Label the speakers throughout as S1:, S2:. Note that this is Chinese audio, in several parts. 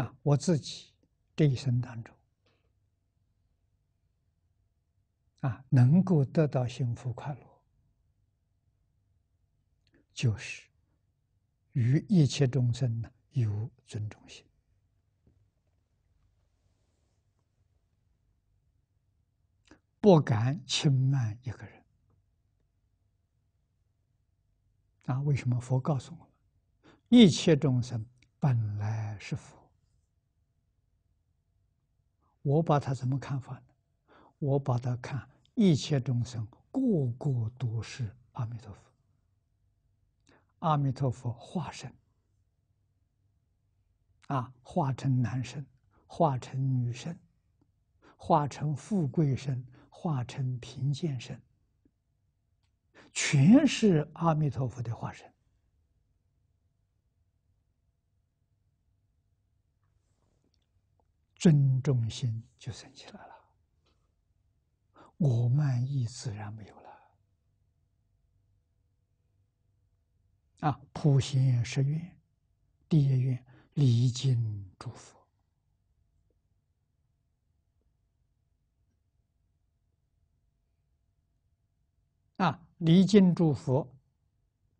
S1: 啊，我自己这一生当中，啊，能够得到幸福快乐，就是与一切众生呢有尊重心，不敢轻慢一个人。啊，为什么佛告诉我们，一切众生本来是佛？我把他怎么看法呢？我把他看一切众生，个个都是阿弥陀佛，阿弥陀佛化身。啊，化成男身，化成女身，化成富贵身，化成贫贱身，全是阿弥陀佛的化身。尊。重心就升起来了，我慢意自然没有了。啊，普贤十愿，第一愿离经诸佛。啊，离经诸佛，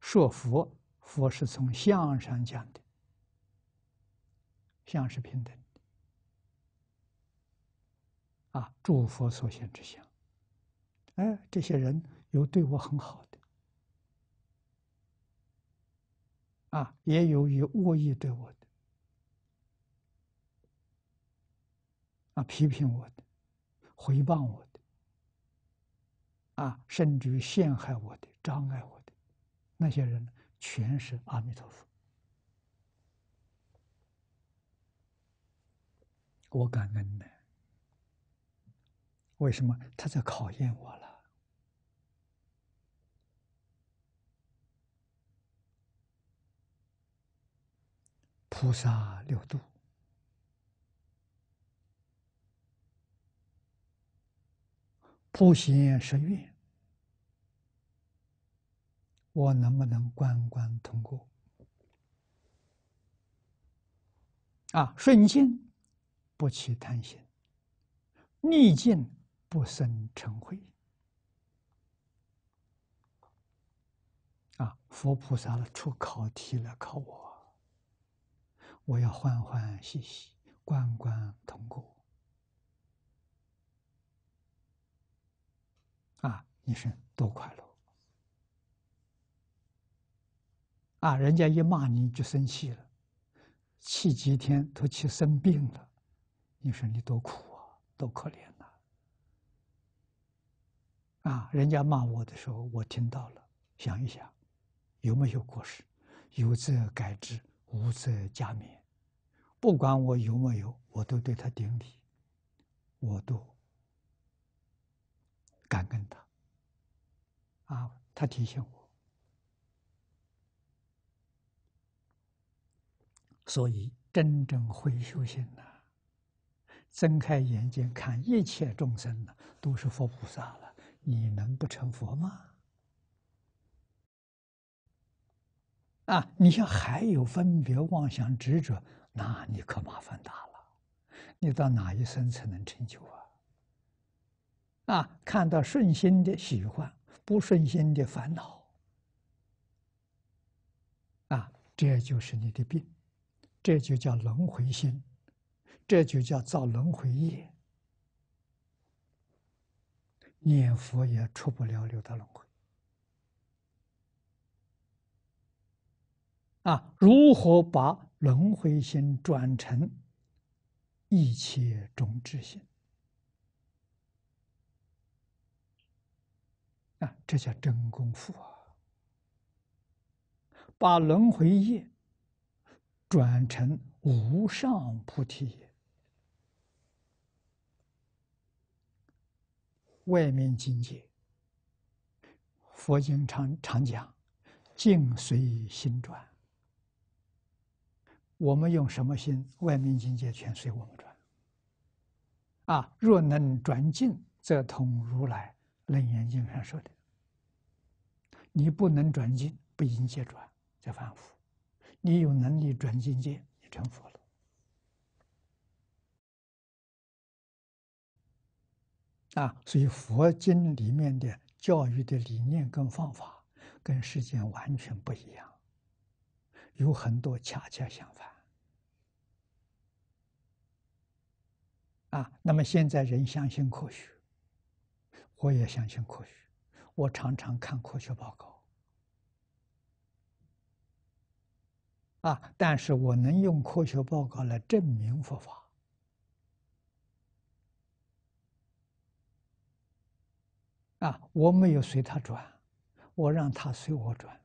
S1: 说佛佛是从相上讲的，相是平等。啊，诸佛所现之相。哎，这些人有对我很好的，啊，也有以恶意对我的，啊，批评我的，回报我的，啊，甚至于陷害我的、障碍我的，那些人全是阿弥陀佛，我感恩的。为什么他在考验我了？菩萨六度，普贤十愿，我能不能关关通过？啊，顺境不起贪心，逆境。不生成灰。啊！佛菩萨了出考题来考我，我要欢欢喜喜、关关通过啊！你生多快乐啊！人家一骂你就生气了，气几天都气生病了，你说你多苦啊，多可怜！啊，人家骂我的时候，我听到了。想一想，有没有过失？有则改之，无则加勉。不管我有没有，我都对他顶礼，我都感恩他。啊，他提醒我。所以，真正会修行的，睁开眼睛看一切众生的，都是佛菩萨了。你能不成佛吗？啊，你像还有分别、妄想、执着，那你可麻烦大了。你到哪一生才能成就啊？啊，看到顺心的喜欢，不顺心的烦恼，啊，这就是你的病，这就叫轮回心，这就叫造轮回业。念佛也出不了六道轮回啊！如何把轮回心转成一切种子心啊？这叫真功夫啊！把轮回业转成无上菩提业。外面境界，佛经常常讲，境随心转。我们用什么心，外面境界全随我们转。啊，若能转境，则同如来。楞严经上说的，你不能转境，不迎接转，叫反复。你有能力转境界，你成佛了。啊，所以佛经里面的教育的理念跟方法，跟世间完全不一样，有很多恰恰相反。啊，那么现在人相信科学，我也相信科学，我常常看科学报告。啊，但是我能用科学报告来证明佛法。啊！我没有随他转，我让他随我转。